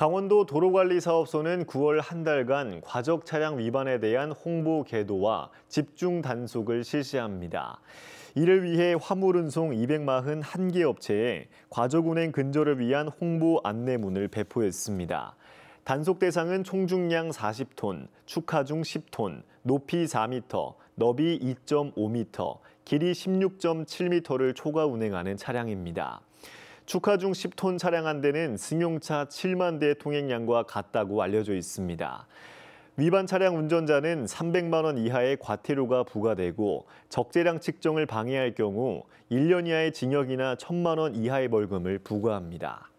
강원도 도로관리사업소는 9월 한 달간 과적 차량 위반에 대한 홍보 계도와 집중 단속을 실시합니다. 이를 위해 화물 운송 241개 업체에 과적 운행 근절을 위한 홍보 안내문을 배포했습니다. 단속 대상은 총중량 40톤, 축하중 10톤, 높이 4m, 너비 2.5m, 길이 16.7m를 초과 운행하는 차량입니다. 축하 중 10톤 차량 한 대는 승용차 7만 대의 통행량과 같다고 알려져 있습니다. 위반 차량 운전자는 300만 원 이하의 과태료가 부과되고 적재량 측정을 방해할 경우 1년 이하의 징역이나 1천만 원 이하의 벌금을 부과합니다.